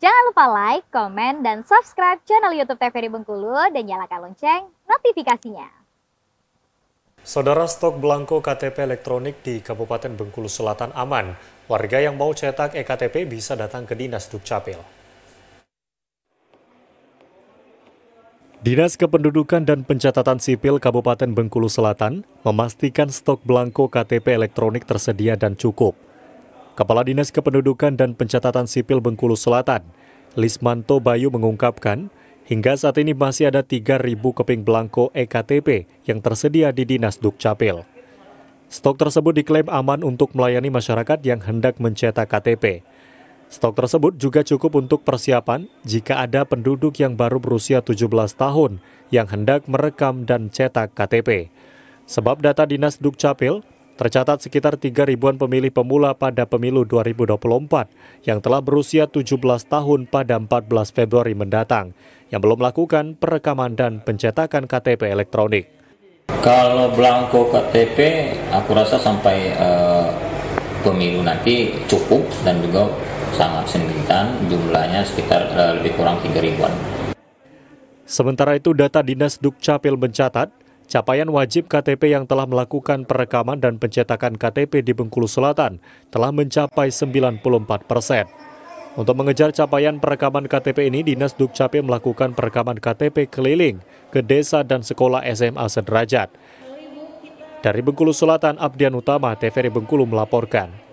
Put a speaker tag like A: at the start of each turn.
A: Jangan lupa like, komen, dan subscribe channel YouTube TVRI Bengkulu dan nyalakan lonceng notifikasinya. Saudara stok belangko KTP elektronik di Kabupaten Bengkulu Selatan aman. Warga yang mau cetak ektp bisa datang ke Dinas Dukcapil. Dinas Kependudukan dan Pencatatan Sipil Kabupaten Bengkulu Selatan memastikan stok belangko KTP elektronik tersedia dan cukup. Kepala Dinas Kependudukan dan Pencatatan Sipil Bengkulu Selatan, Lismanto Bayu mengungkapkan, hingga saat ini masih ada 3.000 keping belangko EKTP yang tersedia di Dinas Dukcapil. Stok tersebut diklaim aman untuk melayani masyarakat yang hendak mencetak KTP. Stok tersebut juga cukup untuk persiapan jika ada penduduk yang baru berusia 17 tahun yang hendak merekam dan cetak KTP. Sebab data Dinas Dukcapil Tercatat sekitar 3 ribuan pemilih pemula pada pemilu 2024 yang telah berusia 17 tahun pada 14 Februari mendatang yang belum melakukan perekaman dan pencetakan KTP elektronik.
B: Kalau belangko KTP, aku rasa sampai uh, pemilu nanti cukup dan juga sangat sendirian jumlahnya sekitar uh, lebih kurang 3 ribuan.
A: Sementara itu data Dinas Dukcapil mencatat Capaian wajib KTP yang telah melakukan perekaman dan pencetakan KTP di Bengkulu Selatan telah mencapai 94 persen. Untuk mengejar capaian perekaman KTP ini, Dinas Dukcapil melakukan perekaman KTP keliling ke desa dan sekolah SMA sederajat. Dari Bengkulu Selatan, Abdian Utama, TVRI Bengkulu melaporkan.